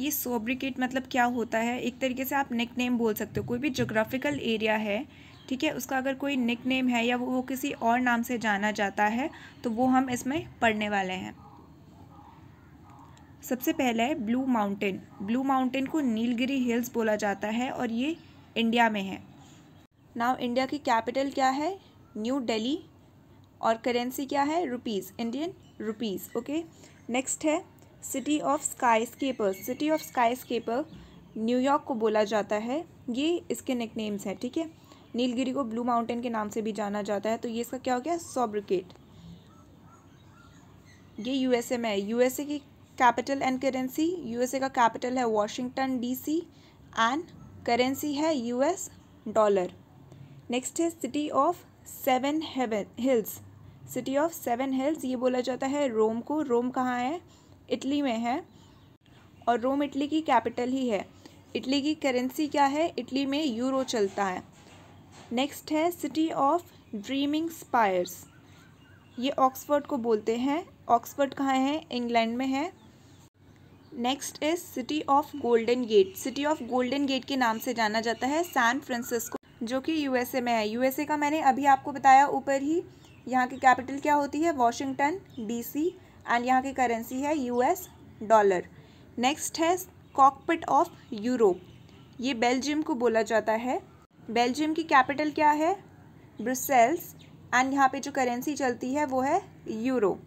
ये सोब्रिकेट मतलब क्या होता है एक तरीके से आप निक नेम बोल सकते हो कोई भी जोग्राफिकल एरिया है ठीक है उसका अगर कोई निक नेम है या वो, वो किसी और नाम से जाना जाता है तो वो हम इसमें पढ़ने वाले हैं सबसे पहला है ब्लू माउंटेन ब्लू माउंटेन को नीलगिरी हिल्स बोला जाता है और ये इंडिया में है नाउ इंडिया की कैपिटल क्या है न्यू दिल्ली और करेंसी क्या है rupees Indian rupees okay next है city of skyscraper city of skyscraper New York को बोला जाता है ये इसके निक नेम्स हैं ठीक है नीलगिरी को ब्लू माउंटेन के नाम से भी जाना जाता है तो ये इसका क्या हो गया सॉब्रिकेट ये यूएसए में है यूएसए की कैपिटल एंड करेंसी यूएसए का कैपिटल है वॉशिंगटन डीसी एंड करेंसी है यूएस डॉलर नेक्स्ट है city of seven hills city of seven hills ये बोला जाता है रोम को रोम कहाँ है इटली में है और रोम इटली की कैपिटल ही है इटली की करेंसी क्या है इटली में यूरो चलता है नेक्स्ट है सिटी ऑफ ड्रीमिंग स्पायर्स ये ऑक्सफोर्ड को बोलते हैं ऑक्सफोर्ड कहाँ है इंग्लैंड में है next is city of golden gate city of golden gate के नाम से जाना जाता है सैन फ्रांसिस्को जो कि यूएसए में है यूएसए का मैंने अभी आपको बताया ऊपर ही यहाँ की कैपिटल क्या होती है वॉशिंगटन डीसी एंड यहाँ की करेंसी है यूएस डॉलर नेक्स्ट है कॉकपिट ऑफ यूरोप ये बेल्जियम को बोला जाता है बेल्जियम की कैपिटल क्या है ब्रुसेल्स एंड यहाँ पे जो करेंसी चलती है वो है यूरो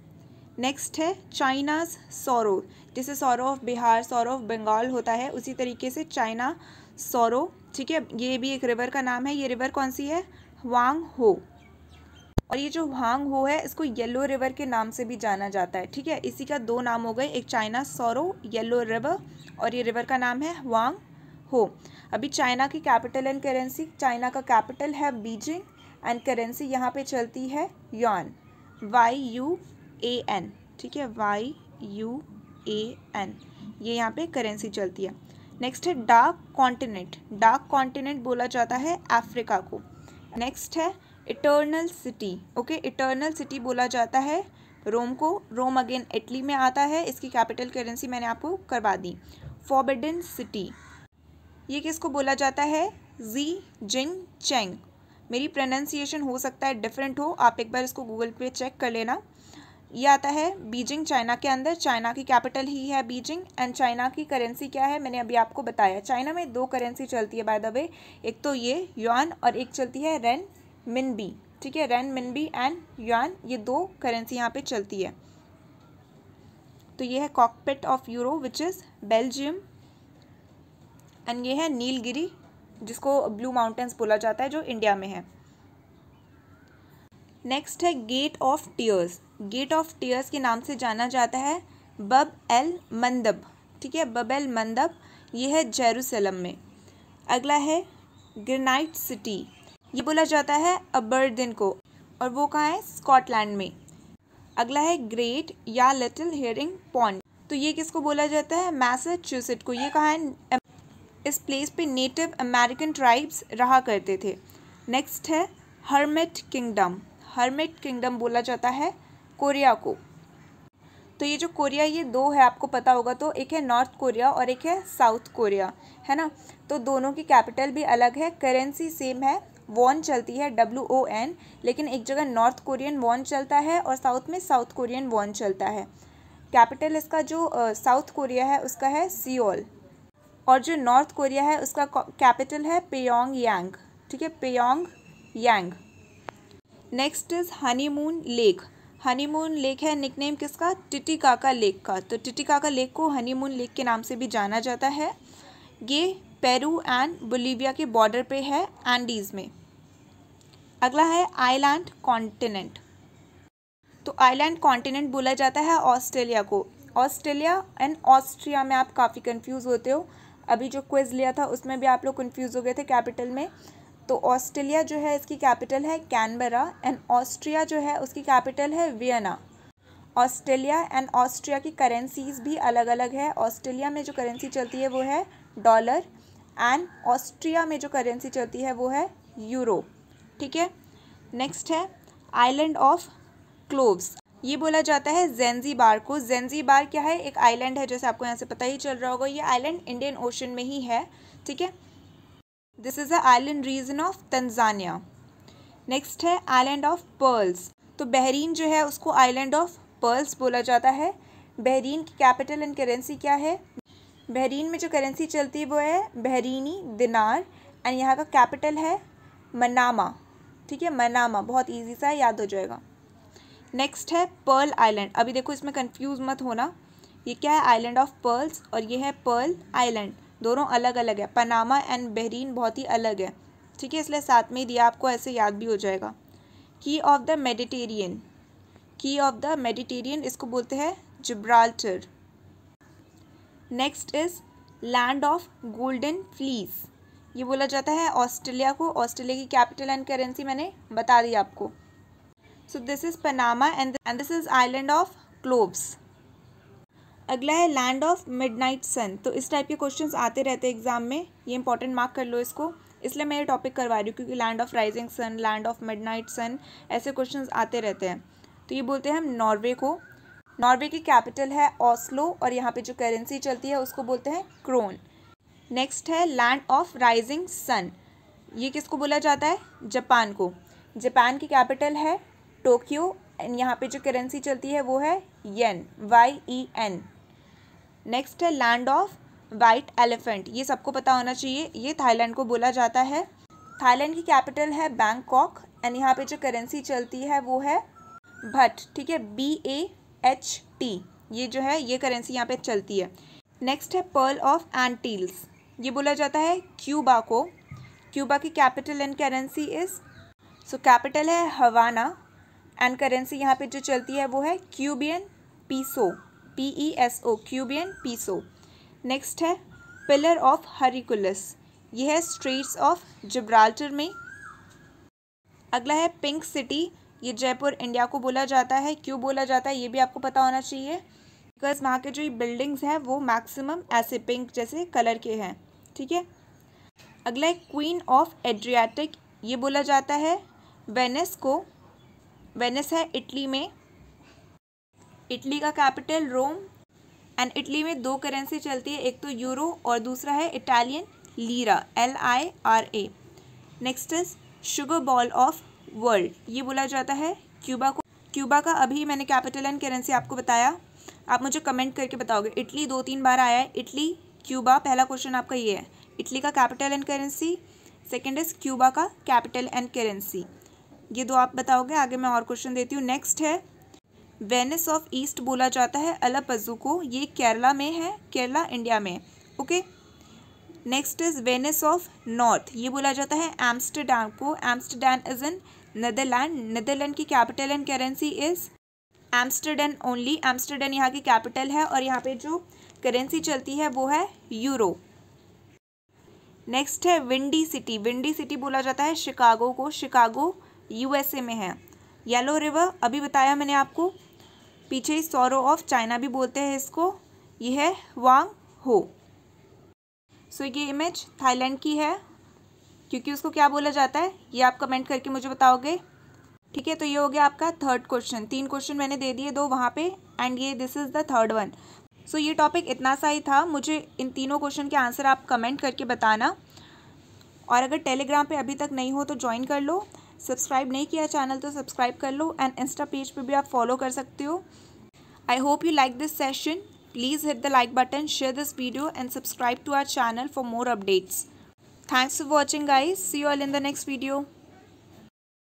नेक्स्ट है चाइनाज सौरो जैसे sorrow of Bihar sorrow of Bengal होता है उसी तरीके से चाइना सौरो ठीक है ये भी एक रिवर का नाम है ये रिवर कौन सी है वांग हो और ये जो हुआंग हो है इसको येलो रिवर के नाम से भी जाना जाता है ठीक है इसी का दो नाम हो गए एक चाइना सोरो येलो रिवर और ये रिवर का नाम है हुआंग हो अभी चाइना की कैपिटल एंड करेंसी चाइना का कैपिटल है बीजिंग एंड करेंसी यहाँ पे चलती है यौन वाई यू ए एन ठीक है वाई यू ए एन ये यहाँ पे करेंसी चलती है नेक्स्ट है डार्क कॉन्टिनेंट डार्क कॉन्टिनेंट बोला जाता है अफ्रीका को नेक्स्ट है eternal city okay eternal city बोला जाता है रोम को रोम अगेन इटली में आता है इसकी कैपिटल करेंसी मैंने आपको करवा दी फॉरबिडन सिटी ये किसको बोला जाता है जी जिंग चेंग मेरी प्रोनाउंसिएशन हो सकता है डिफरेंट हो आप एक बार इसको गूगल पे चेक कर लेना ये आता है बीजिंग चाइना के अंदर चाइना की कैपिटल ही है बीजिंग एंड चाइना की करेंसी क्या है मैंने अभी आपको बताया चाइना में दो करेंसी चलती है बाय द वे एक तो ये युआन और एक चलती है रेन मिनबी ठीक है रैन मिनबी एंड युआन ये दो करेंसी यहाँ पे चलती है तो ये है cockpit of euro which is Belgium and ये है नीलगिरी जिसको ब्लू माउंटेन्स बोला जाता है जो इंडिया में है नेक्स्ट है gate of tears gate of tears के नाम से जाना जाता है बब एल मंदब ठीक है बब एल मंदब ये है जेरूसलम में अगला है ग्रेनाइट सिटी ये बोला जाता है अबर्दिन को और वो कहाँ है स्कॉटलैंड में अगला है ग्रेट या लिटिल हेयरिंग पॉन्ड तो ये किसको बोला जाता है मैसाचुसेट को ये कहा है इस प्लेस पे नेटिव अमेरिकन ट्राइब्स रहा करते थे नेक्स्ट है हर्मिट किंगडम हर्मिट किंगडम बोला जाता है कोरिया को तो ये जो कोरिया ये दो है आपको पता होगा तो एक है नॉर्थ कोरिया और एक है साउथ कोरिया है ना तो दोनों की कैपिटल भी अलग है करेंसी सेम है वॉन चलती है डब्ल्यू ओ एन लेकिन एक जगह नॉर्थ कोरियन वॉन चलता है और साउथ में साउथ कोरियन वॉन चलता है कैपिटल इसका जो साउथ uh, कोरिया है उसका है सियोल और जो नॉर्थ कोरिया है उसका कैपिटल है पेयोंग यांग ठीक है Pyongyang next is honeymoon lake honeymoon lake है निकनेम किसका टिटिकाका लेक का तो टिटिकाका लेक को हनीमून लेक के नाम से भी जाना जाता है ये पेरू एंड बोलीविया के बॉर्डर पे है एंडीज़ में अगला है आइलैंड कॉन्टिनेंट तो आइलैंड कॉन्टिनेंट बोला जाता है ऑस्ट्रेलिया को ऑस्ट्रेलिया एंड ऑस्ट्रिया में आप काफ़ी कंफ्यूज होते हो अभी जो क्विज लिया था उसमें भी आप लोग कंफ्यूज हो गए थे कैपिटल में तो ऑस्ट्रेलिया जो है इसकी कैपिटल है कैनबरा एंड ऑस्ट्रिया जो है उसकी कैपिटल है वियना ऑस्ट्रेलिया एंड ऑस्ट्रिया की करेंसीज भी अलग अलग है ऑस्ट्रेलिया में जो करेंसी चलती है वो है डॉलर एंड ऑस्ट्रिया में जो करेंसी चलती है वो है यूरो ठीक है नेक्स्ट है आइलैंड ऑफ क्लोव्स ये बोला जाता है जेंजी बार को जेंजी बार क्या है एक आइलैंड है जैसे आपको यहाँ से पता ही चल रहा होगा ये आइलैंड इंडियन ओशन में ही है ठीक है this is a island region of Tanzania next है आइलैंड ऑफ पर्ल्स तो बहरीन जो है उसको आइलैंड ऑफ पर्ल्स बोला जाता है बहरीन की कैपिटल एंड करेंसी क्या है बहरीन में जो करेंसी चलती है वो है बहरीनी दिनार एंड यहाँ का कैपिटल है मनामा ठीक है मनामा बहुत ईजी सा याद हो जाएगा नेक्स्ट है पर्ल आइलैंड अभी देखो इसमें कंफ्यूज मत होना ये क्या है आइलैंड ऑफ पर्ल्स और ये है पर्ल आइलैंड दोनों अलग अलग है पनामा एंड बहरीन बहुत ही अलग है ठीक है इसलिए साथ में ही दिया आपको ऐसे याद भी हो जाएगा key of the Mediterranean key of the Mediterranean इसको बोलते हैं Gibraltar next is land of golden fleece ये बोला जाता है ऑस्ट्रेलिया को ऑस्ट्रेलिया की कैपिटल एंड करेंसी मैंने बता दी आपको so this is Panama and and this is island of cloves अगला है लैंड ऑफ मिडनाइट सन तो इस टाइप के क्वेश्चंस आते रहते हैं एग्जाम में ये इंपॉर्टेंट मार्क कर लो इसको इसलिए मैं ये टॉपिक करवा रही हूँ क्योंकि land of rising sun land of midnight sun ऐसे क्वेश्चंस आते रहते हैं तो ये बोलते हैं हम नॉर्वे को नॉर्वे की कैपिटल है ऑस्लो और यहाँ पे जो करेंसी चलती है उसको बोलते हैं क्रोन नेक्स्ट है लैंड ऑफ राइजिंग सन ये किसको बोला जाता है जापान को जापान की कैपिटल है टोक्यो एंड यहाँ पे जो करेंसी चलती है वो है yen Y E N next है लैंड ऑफ वाइट एलिफेंट ये सबको पता होना चाहिए ये थाईलैंड को बोला जाता है थाईलैंड की कैपिटल है बैंकॉक एंड यहाँ पे जो करेंसी चलती है वो है भट ठीक है बी ए एच टी ये जो है ये करेंसी यहाँ पे चलती है नेक्स्ट है पर्ल ऑफ एंटील्स ये बोला जाता है क्यूबा को क्यूबा की capital and currency is so capital है हवाना एंड करेंसी यहाँ पे जो चलती है वो है Cuban peso P E S O Cuban peso next है पिलर ऑफ हरिकुलस ये है स्ट्रीट्स ऑफ जिब्राल्टर में अगला है पिंक सिटी ये जयपुर इंडिया को बोला जाता है क्यों बोला जाता है ये भी आपको पता होना चाहिए बिकॉज वहाँ के जो ये बिल्डिंग्स हैं वो मैक्सिमम ऐसे पिंक जैसे कलर के हैं ठीक है अगला है क्वीन ऑफ एड्रियाटिक ये बोला जाता है वेनिस को वेनिस है इटली में इटली का कैपिटल रोम एंड इटली में दो करेंसी चलती है एक तो यूरो और दूसरा है Italian lira L I R A next is sugar bowl of world ये बोला जाता है क्यूबा को क्यूबा का अभी मैंने कैपिटल एंड करेंसी आपको बताया आप मुझे कमेंट करके बताओगे इटली दो तीन बार आया है इटली क्यूबा पहला क्वेश्चन आपका ये है इटली का capital and currency second is Cuba का कैपिटल एंड करेंसी ये दो आप बताओगे आगे मैं और क्वेश्चन देती हूँ नेक्स्ट है वेनिस ऑफ ईस्ट बोला जाता है अलापजू को ये केरला में है केरला इंडिया में okay next is Venice of north ये बोला जाता है एम्स्टरडैम को Amsterdam is in Netherland Netherland की capital and currency is Amsterdam only Amsterdam यहाँ की कैपिटल है और यहाँ पे जो करेंसी चलती है वो है यूरो नेक्स्ट है विंडी सिटी विंडी सिटी बोला जाता है शिकागो को शिकागो यूएसए में है येलो रिवर अभी बताया मैंने आपको पीछे सोरो ऑफ चाइना भी बोलते हैं इसको ये है वांग हो सो so, ये इमेज थाईलैंड की है क्योंकि उसको क्या बोला जाता है ये आप कमेंट करके मुझे बताओगे ठीक है तो ये हो गया आपका थर्ड क्वेश्चन तीन क्वेश्चन मैंने दे दिए दो वहाँ पे एंड ये this is the third one so ये टॉपिक इतना सा ही था मुझे इन तीनों क्वेश्चन के आंसर आप कमेंट करके बताना और अगर टेलीग्राम पे अभी तक नहीं हो तो ज्वाइन कर लो सब्सक्राइब नहीं किया चैनल तो सब्सक्राइब कर लो एंड इंस्टा पेज पर भी आप फॉलो कर सकते हो I hope you like this session please hit the like button share this video and subscribe to our channel for more updates Thanks for watching guys. See you all in the next video.